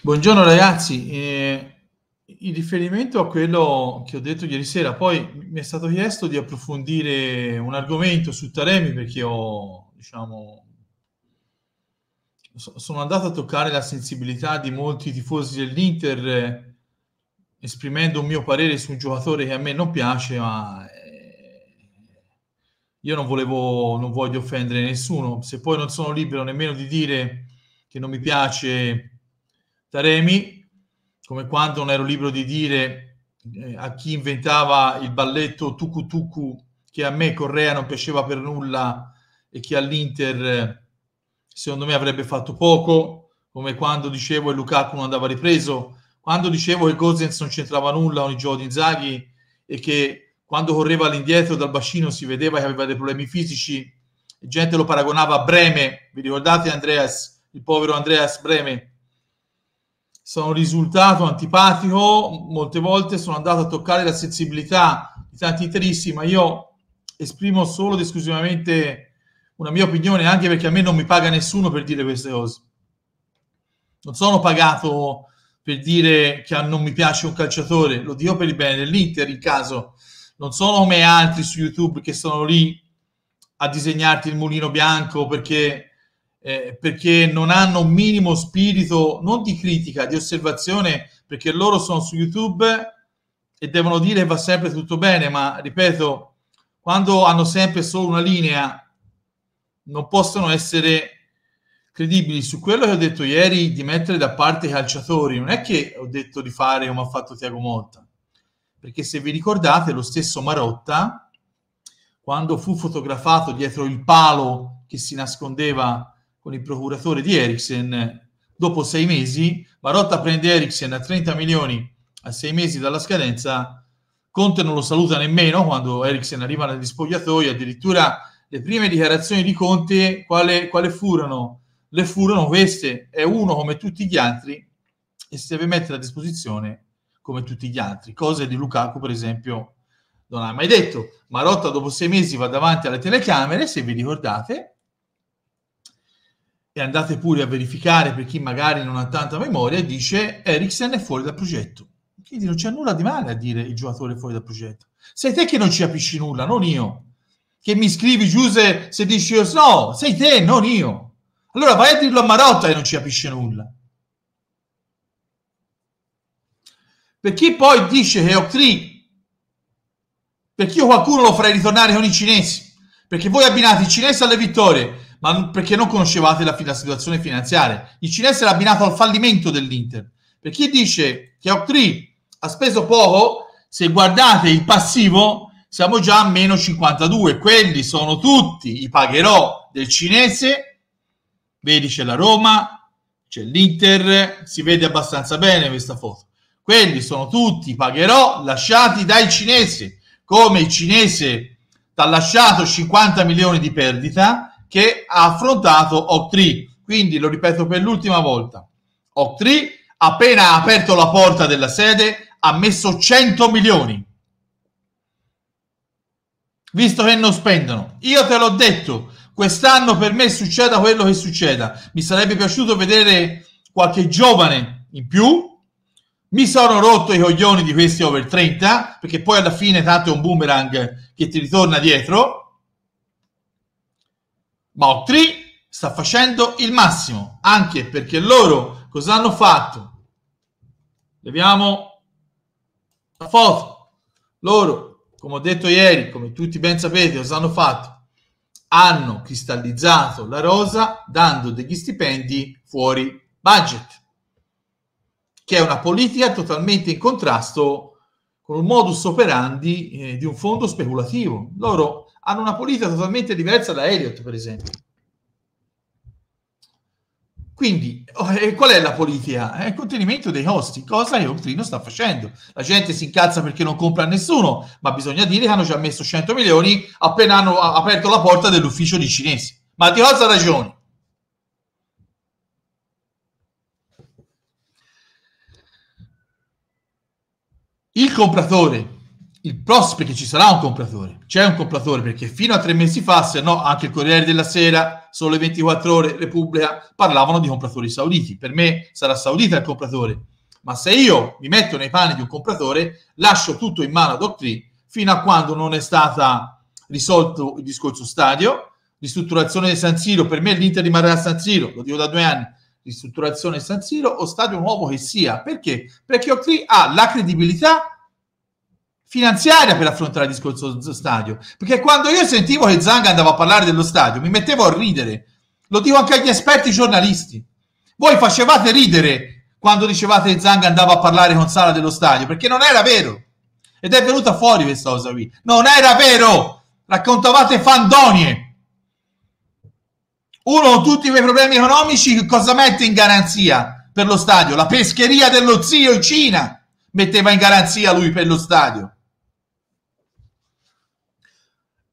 Buongiorno ragazzi, eh, in riferimento a quello che ho detto ieri sera, poi mi è stato chiesto di approfondire un argomento su Taremi perché ho, diciamo, sono andato a toccare la sensibilità di molti tifosi dell'Inter eh, esprimendo un mio parere su un giocatore che a me non piace, ma eh, io non volevo, non voglio offendere nessuno, se poi non sono libero nemmeno di dire che non mi piace Taremi, come quando non ero libero di dire eh, a chi inventava il balletto Tucu Tucu che a me Correa non piaceva per nulla e che all'Inter eh, secondo me avrebbe fatto poco, come quando dicevo che Lukaku non andava ripreso, quando dicevo che Gozens non c'entrava nulla ogni gioco di Inzaghi e che quando correva all'indietro dal bacino si vedeva che aveva dei problemi fisici, gente lo paragonava a Breme, vi ricordate Andreas, il povero Andreas Breme, sono risultato antipatico, molte volte sono andato a toccare la sensibilità di tanti interisti, ma io esprimo solo ed esclusivamente una mia opinione, anche perché a me non mi paga nessuno per dire queste cose. Non sono pagato per dire che non mi piace un calciatore, lo dico per il bene dell'Inter in caso. Non sono come altri su YouTube che sono lì a disegnarti il mulino bianco perché eh, perché non hanno un minimo spirito, non di critica, di osservazione, perché loro sono su YouTube e devono dire che va sempre tutto bene, ma ripeto, quando hanno sempre solo una linea, non possono essere credibili su quello che ho detto ieri di mettere da parte i calciatori. Non è che ho detto di fare come ha fatto Tiago Motta, perché se vi ricordate lo stesso Marotta, quando fu fotografato dietro il palo che si nascondeva con il procuratore di Ericsson Dopo sei mesi, Marotta prende Ericsson a 30 milioni a sei mesi dalla scadenza. Conte non lo saluta nemmeno quando Ericsson arriva negli spogliatoi. Addirittura le prime dichiarazioni di Conte, quale, quale furono? Le furono queste: è uno come tutti gli altri e si deve mettere a disposizione come tutti gli altri. Cose di Lukaku, per esempio, non ha mai detto. Marotta dopo sei mesi va davanti alle telecamere, se vi ricordate, e andate pure a verificare per chi magari non ha tanta memoria, dice Eriksen è fuori dal progetto. Quindi non c'è nulla di male a dire il giocatore fuori dal progetto. Sei te che non ci capisci nulla, non io. Che mi scrivi Giuse se dici io no, sei te, non io. Allora vai a dirlo a Marotta e non ci capisce nulla. Per chi poi dice che ho tri, perché io qualcuno lo farei ritornare con i cinesi, perché voi abbinate i cinesi alle vittorie, ma perché non conoscevate la, la situazione finanziaria. Il cinese era abbinato al fallimento dell'Inter. Per chi dice che Octree ha speso poco, se guardate il passivo, siamo già a meno 52. Quelli sono tutti i pagherò del cinese. Vedi c'è la Roma, c'è l'Inter, si vede abbastanza bene questa foto. Quelli sono tutti i pagherò lasciati dai cinesi, come il cinese ti ha lasciato 50 milioni di perdita, che ha affrontato Octree. Quindi lo ripeto per l'ultima volta. Octree, appena ha aperto la porta della sede, ha messo 100 milioni. Visto che non spendono. Io te l'ho detto, quest'anno per me succeda quello che succeda. Mi sarebbe piaciuto vedere qualche giovane in più. Mi sono rotto i coglioni di questi over 30, perché poi alla fine tanto è un boomerang che ti ritorna dietro Bautri sta facendo il massimo, anche perché loro cosa hanno fatto? Leviamo la foto. Loro, come ho detto ieri, come tutti ben sapete, cosa hanno fatto? Hanno cristallizzato la rosa dando degli stipendi fuori budget, che è una politica totalmente in contrasto con un modus operandi eh, di un fondo speculativo. Loro hanno una politica totalmente diversa da Elliott, per esempio. Quindi, oh, qual è la politica? È il contenimento dei costi, cosa che Octrino sta facendo. La gente si incazza perché non compra a nessuno, ma bisogna dire che hanno già messo 100 milioni appena hanno aperto la porta dell'ufficio di cinesi. Ma di cosa ragioni? Il compratore il prospect ci sarà un compratore, c'è un compratore perché fino a tre mesi fa, se no anche il Corriere della Sera, sole 24 ore, Repubblica, parlavano di compratori sauditi. Per me sarà saudita il compratore, ma se io mi metto nei panni di un compratore, lascio tutto in mano a Doctrine fino a quando non è stata risolto il discorso stadio, ristrutturazione di San Siro, per me l'Inter rimarrà a San Siro, lo dico da due anni, ristrutturazione di San Siro o stadio nuovo che sia. Perché? Perché Ocri ha la credibilità finanziaria per affrontare il discorso stadio. Perché quando io sentivo che Zanga andava a parlare dello stadio, mi mettevo a ridere. Lo dico anche agli esperti giornalisti. Voi facevate ridere quando dicevate che Zanga andava a parlare con Sala dello stadio, perché non era vero. Ed è venuta fuori questa cosa qui. Non era vero! Raccontavate fandonie. Uno con tutti miei problemi economici, cosa mette in garanzia per lo stadio? La pescheria dello zio in Cina metteva in garanzia lui per lo stadio.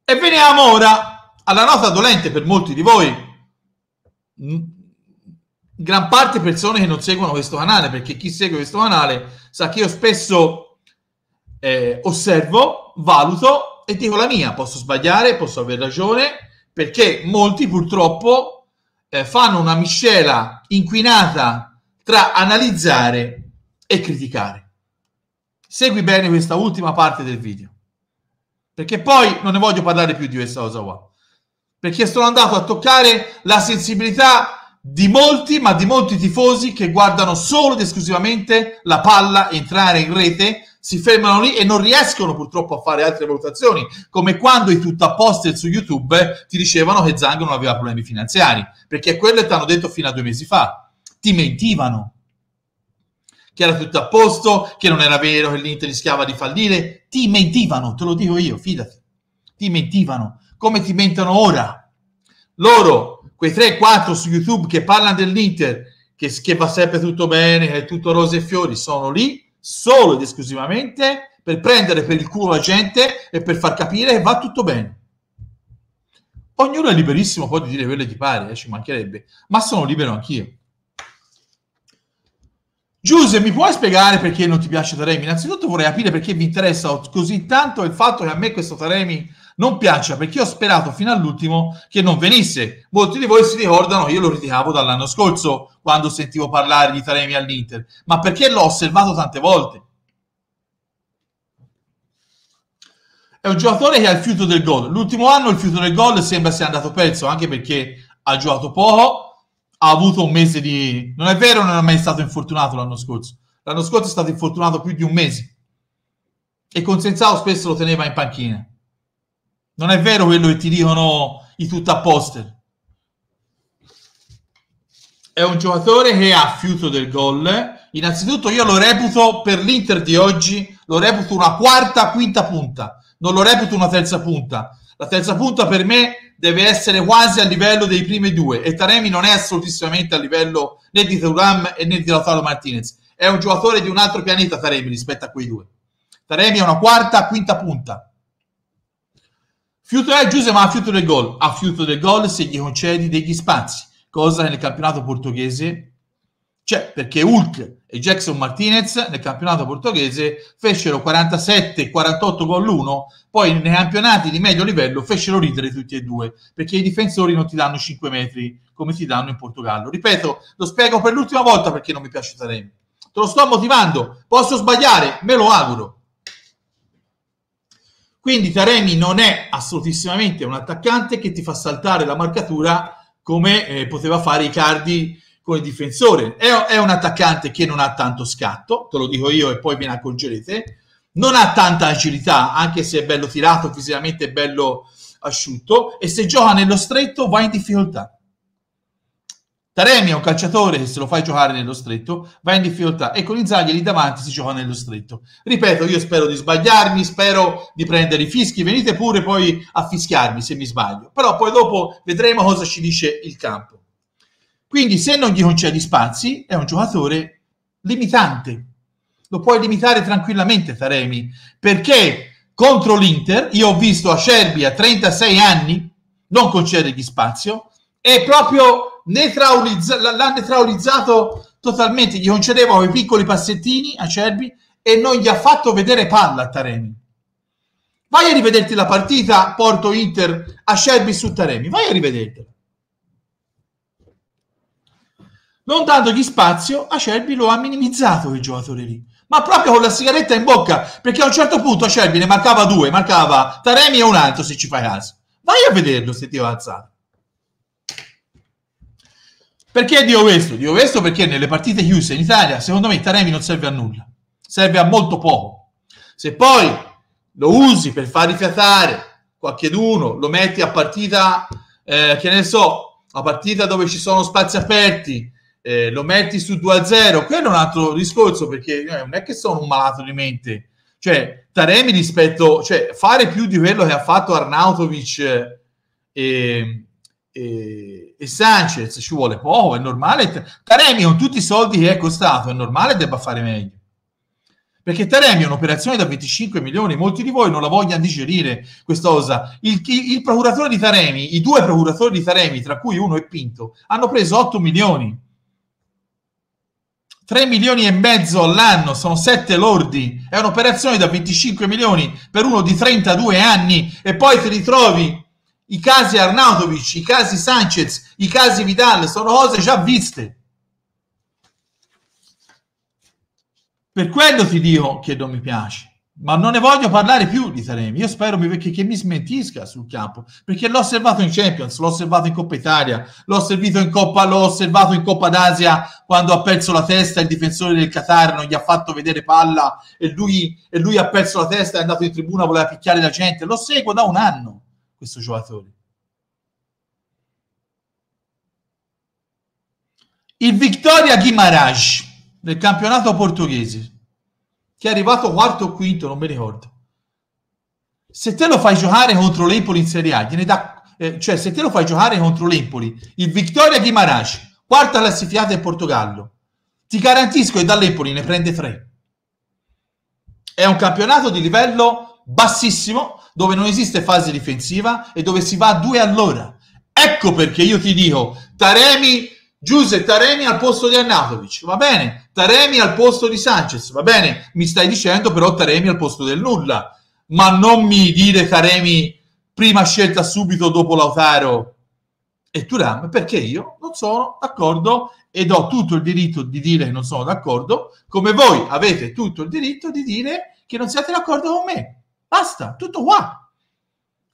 E veniamo ora alla nota dolente per molti di voi. Gran parte persone che non seguono questo canale, perché chi segue questo canale sa che io spesso eh, osservo, valuto e dico la mia. Posso sbagliare, posso aver ragione, perché molti purtroppo eh, fanno una miscela inquinata tra analizzare e criticare. Segui bene questa ultima parte del video. Perché poi non ne voglio parlare più di questa cosa qua. Perché sono andato a toccare la sensibilità di molti, ma di molti tifosi che guardano solo ed esclusivamente la palla entrare in rete, si fermano lì e non riescono purtroppo a fare altre valutazioni, come quando i tuttaposter su YouTube ti dicevano che Zang non aveva problemi finanziari, perché quello ti hanno detto fino a due mesi fa. Ti mentivano che era tutto a posto, che non era vero che l'Inter rischiava di fallire. Ti mentivano, te lo dico io, fidati. Ti mentivano, come ti mentono ora. Loro, quei 3-4 su YouTube che parlano dell'Inter, che, che va sempre tutto bene, che è tutto rose e fiori, sono lì solo ed esclusivamente per prendere per il culo la gente e per far capire che va tutto bene. Ognuno è liberissimo poi di dire quello che ti pare, eh, ci mancherebbe, ma sono libero anch'io. Giuse, mi puoi spiegare perché non ti piace Taremi? Innanzitutto vorrei capire perché vi interessa così tanto il fatto che a me questo Taremi non piaccia, perché ho sperato fino all'ultimo che non venisse. Molti di voi si ricordano, io lo ritiravo dall'anno scorso quando sentivo parlare di Taremi all'Inter, ma perché l'ho osservato tante volte. È un giocatore che ha il fiuto del gol. L'ultimo anno il fiuto del gol sembra sia andato perso, anche perché ha giocato poco, ha avuto un mese di... Non è vero, non è mai stato infortunato l'anno scorso. L'anno scorso è stato infortunato più di un mese. E Consenzao spesso lo teneva in panchina. Non è vero quello che ti dicono i tutt'apposter. È un giocatore che ha fiuto del gol. Innanzitutto io lo reputo per l'Inter di oggi, lo reputo una quarta, quinta punta. Non lo reputo una terza punta. La terza punta per me deve essere quasi a livello dei primi due e Taremi non è assolutissimamente a livello né di Thuram né di Lautaro Martinez è un giocatore di un altro pianeta Taremi rispetto a quei due Taremi è una quarta, quinta punta Fiuto è Giuse ma ha fiuto del gol ha fiuto del gol se gli concedi degli spazi cosa nel campionato portoghese cioè, perché Hulk e Jackson Martinez nel campionato portoghese fecero 47-48 gol l'uno, poi nei campionati di medio livello fecero ridere tutti e due, perché i difensori non ti danno 5 metri come ti danno in Portogallo. Ripeto, lo spiego per l'ultima volta perché non mi piace Taremi. Te lo sto motivando, posso sbagliare, me lo auguro. Quindi Taremi non è assolutissimamente un attaccante che ti fa saltare la marcatura come eh, poteva fare Icardi come difensore. È, è, un attaccante che non ha tanto scatto, te lo dico io e poi ve ne accorgerete. Non ha tanta agilità, anche se è bello tirato, fisicamente è bello asciutto. E se gioca nello stretto va in difficoltà. Taremi è un calciatore che se lo fai giocare nello stretto va in difficoltà e con Inzaghi lì davanti si gioca nello stretto. Ripeto, io spero di sbagliarmi, spero di prendere i fischi, venite pure poi a fischiarmi se mi sbaglio, però poi dopo vedremo cosa ci dice il campo. Quindi se non gli concedi spazi è un giocatore limitante. Lo puoi limitare tranquillamente Taremi, perché contro l'Inter io ho visto a Cerbi a 36 anni non concedergli spazio e proprio l'ha neutralizzato totalmente, gli concedeva i piccoli passettini a Cerbi e non gli ha fatto vedere palla a Taremi. Vai a rivederti la partita Porto Inter a Cerbi su Taremi, vai a rivedertela. non dandogli spazio, Acerbi lo ha minimizzato il giocatore lì. Ma proprio con la sigaretta in bocca, perché a un certo punto Acerbi ne mancava due, mancava Taremi e un altro, se ci fai caso. Vai a vederlo se ti va alzato. Perché dico questo? Dico questo perché nelle partite chiuse in Italia, secondo me, Taremi non serve a nulla. Serve a molto poco. Se poi lo usi per far rifiatare qualcheduno, lo metti a partita, eh, che ne so, a partita dove ci sono spazi aperti, eh, lo metti su 2-0, a quello è un altro discorso perché eh, non è che sono un malato di mente. Cioè, Taremi rispetto, cioè, fare più di quello che ha fatto Arnautovic eh, e, e, e Sanchez ci vuole poco, è normale. Taremi con tutti i soldi che è costato, è normale debba fare meglio perché Taremi è un'operazione da 25 milioni, molti di voi non la vogliono digerire questa cosa. Il, il, il procuratore di Taremi, i due procuratori di Taremi, tra cui uno è Pinto, hanno preso 8 milioni. 3 milioni e mezzo all'anno, sono 7 lordi, è un'operazione da 25 milioni per uno di 32 anni e poi ti ritrovi i casi Arnautovic, i casi Sanchez, i casi Vidal, sono cose già viste. Per quello ti dico che non mi piace ma non ne voglio parlare più di Taremi. Io spero che, che, mi smentisca sul campo perché l'ho osservato in Champions, l'ho osservato in Coppa Italia, l'ho osservato in Coppa, l'ho osservato in Coppa d'Asia quando ha perso la testa il difensore del Qatar, non gli ha fatto vedere palla e lui, e lui ha perso la testa, è andato in tribuna, voleva picchiare la gente. Lo seguo da un anno questo giocatore. Il Victoria Guimarães del campionato portoghese che è arrivato quarto o quinto, non mi ricordo. Se te lo fai giocare contro l'Empoli in Serie A, gliene da, eh, cioè se te lo fai giocare contro l'Empoli, il Victoria Guimarães, quarta classificata in Portogallo, ti garantisco che dall'Empoli ne prende tre. È un campionato di livello bassissimo, dove non esiste fase difensiva e dove si va a due all'ora. Ecco perché io ti dico, Taremi Giuse Taremi al posto di Arnatovic, va bene, Taremi al posto di Sanchez, va bene, mi stai dicendo però Taremi al posto del nulla, ma non mi dire Taremi prima scelta subito dopo Lautaro e Turam, perché io non sono d'accordo ed ho tutto il diritto di dire che non sono d'accordo, come voi avete tutto il diritto di dire che non siete d'accordo con me. Basta, tutto qua.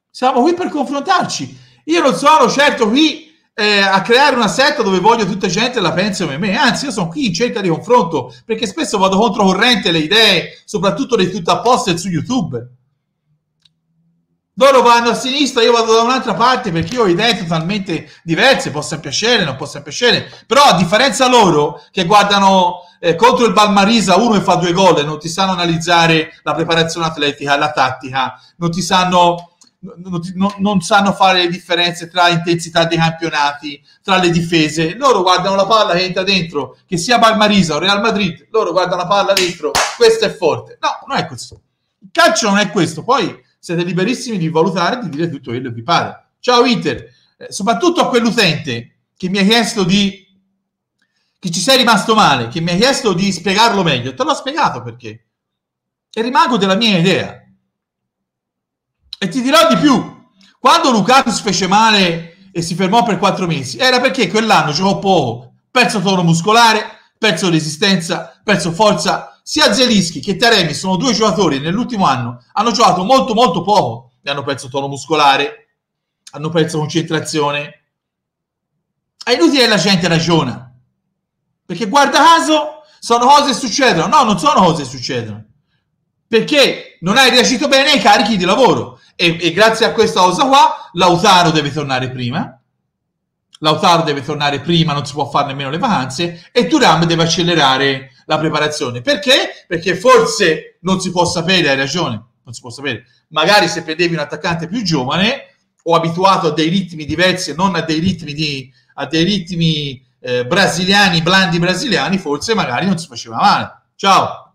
Siamo qui per confrontarci. Io non sono certo qui eh, a creare una setta dove voglio tutta gente la pensi come me, anzi io sono qui in cerca di confronto perché spesso vado controcorrente le idee, soprattutto le tutte apposte su YouTube. Loro vanno a sinistra, io vado da un'altra parte perché io ho idee totalmente diverse, possono piacere, non possono piacere, però a differenza loro che guardano eh, contro il Balmarisa uno e fa due gol e non ti sanno analizzare la preparazione atletica, la tattica, non ti sanno non, non, non, sanno fare le differenze tra intensità dei campionati, tra le difese. Loro guardano la palla che entra dentro, che sia Palmarisa o Real Madrid, loro guardano la palla dentro, questo è forte. No, non è questo. Il calcio non è questo. Poi siete liberissimi di valutare e di dire tutto quello che vi pare. Ciao Inter, eh, soprattutto a quell'utente che mi ha chiesto di che ci sei rimasto male, che mi ha chiesto di spiegarlo meglio, te l'ho spiegato perché. E rimango della mia idea e ti dirò di più, quando Lukaku si fece male e si fermò per quattro mesi, era perché quell'anno giocò poco, perso tono muscolare, perso resistenza, perso forza. Sia Zelischi che Taremi sono due giocatori nell'ultimo anno, hanno giocato molto molto poco e hanno perso tono muscolare, hanno perso concentrazione. È inutile che la gente ragiona, perché guarda caso sono cose che succedono. No, non sono cose che succedono, perché non hai reagito bene ai carichi di lavoro e, e grazie a questa cosa qua Lautaro deve tornare prima Lautaro deve tornare prima, non si può fare nemmeno le vacanze e Turam deve accelerare la preparazione. Perché? Perché forse non si può sapere, hai ragione, non si può sapere. Magari se prendevi un attaccante più giovane o abituato a dei ritmi diversi e non a dei ritmi, di, a dei ritmi eh, brasiliani, blandi brasiliani, forse magari non si faceva male. Ciao!